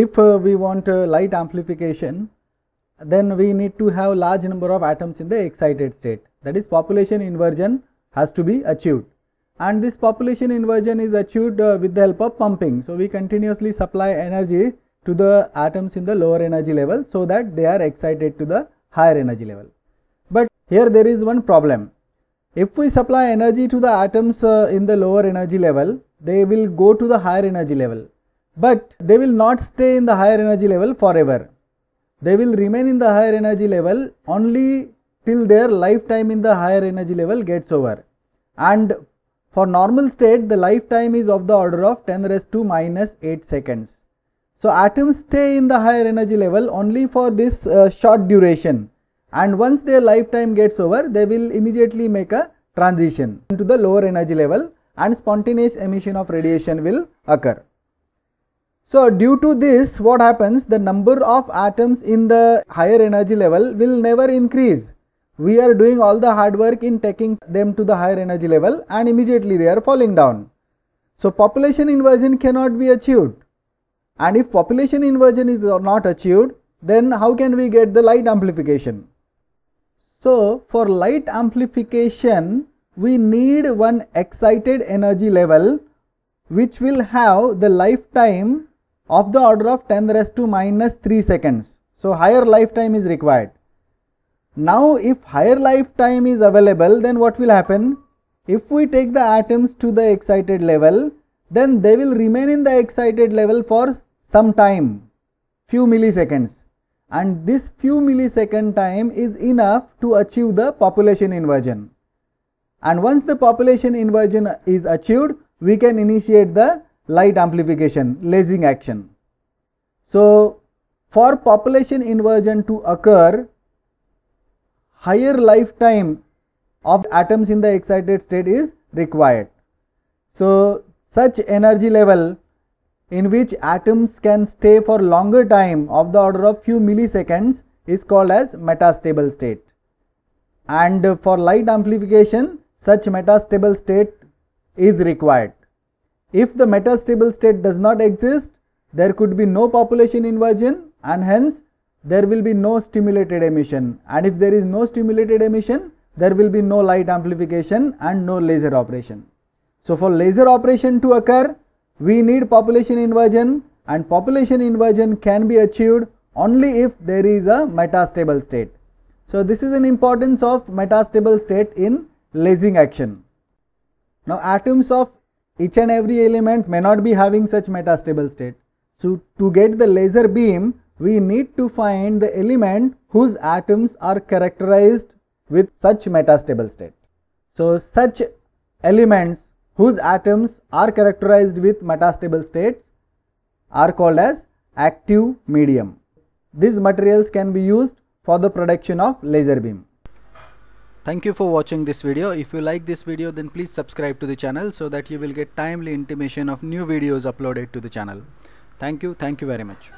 If uh, we want uh, light amplification, then we need to have large number of atoms in the excited state. That is population inversion has to be achieved. And this population inversion is achieved uh, with the help of pumping. So, we continuously supply energy to the atoms in the lower energy level so that they are excited to the higher energy level. But here there is one problem. If we supply energy to the atoms uh, in the lower energy level, they will go to the higher energy level but they will not stay in the higher energy level forever. They will remain in the higher energy level only till their lifetime in the higher energy level gets over. And for normal state, the lifetime is of the order of 10 raised to minus 8 seconds. So atoms stay in the higher energy level only for this uh, short duration. And once their lifetime gets over, they will immediately make a transition into the lower energy level and spontaneous emission of radiation will occur. So due to this what happens the number of atoms in the higher energy level will never increase. We are doing all the hard work in taking them to the higher energy level and immediately they are falling down. So population inversion cannot be achieved. And if population inversion is not achieved then how can we get the light amplification? So for light amplification we need one excited energy level which will have the lifetime of the order of 10 raised to minus 3 seconds. So, higher lifetime is required. Now, if higher lifetime is available, then what will happen? If we take the atoms to the excited level, then they will remain in the excited level for some time, few milliseconds. And this few millisecond time is enough to achieve the population inversion. And once the population inversion is achieved, we can initiate the light amplification, lasing action. So, for population inversion to occur, higher lifetime of atoms in the excited state is required. So, such energy level in which atoms can stay for longer time of the order of few milliseconds is called as metastable state. And for light amplification, such metastable state is required. If the metastable state does not exist, there could be no population inversion and hence there will be no stimulated emission and if there is no stimulated emission, there will be no light amplification and no laser operation. So, for laser operation to occur, we need population inversion and population inversion can be achieved only if there is a metastable state. So, this is an importance of metastable state in lasing action. Now, atoms of each and every element may not be having such metastable state. So to get the laser beam, we need to find the element whose atoms are characterized with such metastable state. So such elements whose atoms are characterized with metastable states are called as active medium. These materials can be used for the production of laser beam. Thank you for watching this video. If you like this video then please subscribe to the channel so that you will get timely intimation of new videos uploaded to the channel. Thank you. Thank you very much.